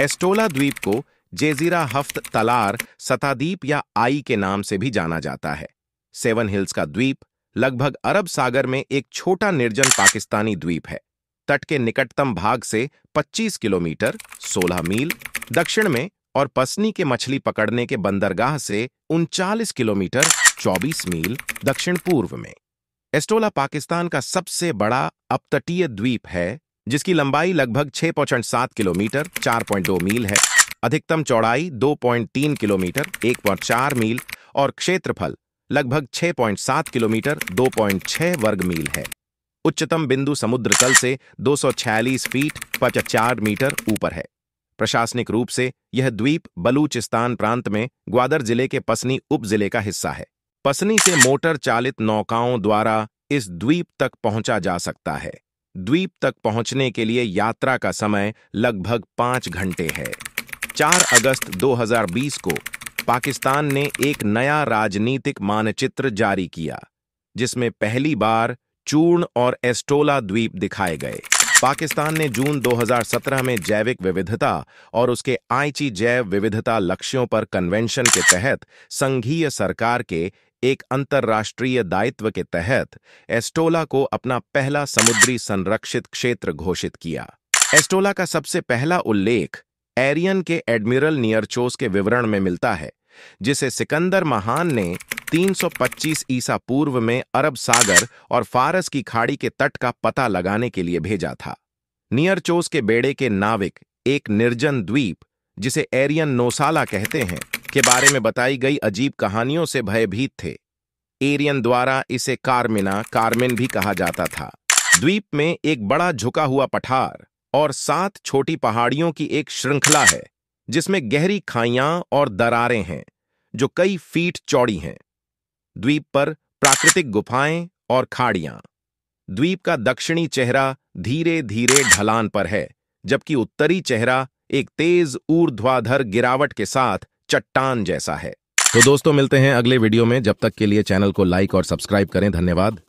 एस्टोला द्वीप को जेजीरा हफ्त तलार सताद्वीप या आई के नाम से भी जाना जाता है सेवन हिल्स का द्वीप लगभग अरब सागर में एक छोटा निर्जन पाकिस्तानी द्वीप है तट के निकटतम भाग से 25 किलोमीटर 16 मील दक्षिण में और पसनी के मछली पकड़ने के बंदरगाह से उनचालीस किलोमीटर 24 मील दक्षिण पूर्व में एस्टोला पाकिस्तान का सबसे बड़ा अपतटीय द्वीप है जिसकी लंबाई लगभग 6.7 किलोमीटर 4.2 मील है अधिकतम चौड़ाई 2.3 किलोमीटर 1.4 मील और क्षेत्रफल लगभग 6.7 किलोमीटर 2.6 वर्ग मील है उच्चतम बिंदु समुद्र तल से 246 फीट 54 मीटर ऊपर है प्रशासनिक रूप से यह द्वीप बलूचिस्तान प्रांत में ग्वादर जिले के पसनी उप जिले का हिस्सा है पसनी से मोटर चालित नौकाओं द्वारा इस द्वीप तक पहुंचा जा सकता है द्वीप तक पहुंचने के लिए यात्रा का समय लगभग पांच घंटे है 4 अगस्त 2020 को पाकिस्तान ने एक नया राजनीतिक मानचित्र जारी किया जिसमें पहली बार चूर्ण और एस्टोला द्वीप दिखाए गए पाकिस्तान ने जून 2017 में जैविक विविधता और उसके आईची जैव विविधता लक्ष्यों पर कन्वेंशन के तहत संघीय सरकार के एक अंतर्राष्ट्रीय दायित्व के तहत एस्टोला को अपना पहला समुद्री संरक्षित क्षेत्र घोषित किया एस्टोला का सबसे पहला उल्लेख एरियन के एडमिरल नियरचोस के विवरण में मिलता है जिसे सिकंदर महान ने 325 ईसा पूर्व में अरब सागर और फारस की खाड़ी के तट का पता लगाने के लिए भेजा था नियरचोस के बेड़े के नाविक एक निर्जन द्वीप जिसे एरियन नोसाला कहते हैं के बारे में बताई गई अजीब कहानियों से भयभीत थे एरियन द्वारा इसे कार्मिना कारमिन भी कहा जाता था द्वीप में एक बड़ा झुका हुआ पठार और सात छोटी पहाड़ियों की एक श्रृंखला है जिसमें गहरी खाइयां और दरारें हैं जो कई फीट चौड़ी हैं द्वीप पर प्राकृतिक गुफाएं और खाड़ियां द्वीप का दक्षिणी चेहरा धीरे धीरे ढलान पर है जबकि उत्तरी चेहरा एक तेज ऊर्ध्वाधर गिरावट के साथ चट्टान जैसा है तो दोस्तों मिलते हैं अगले वीडियो में जब तक के लिए चैनल को लाइक और सब्सक्राइब करें धन्यवाद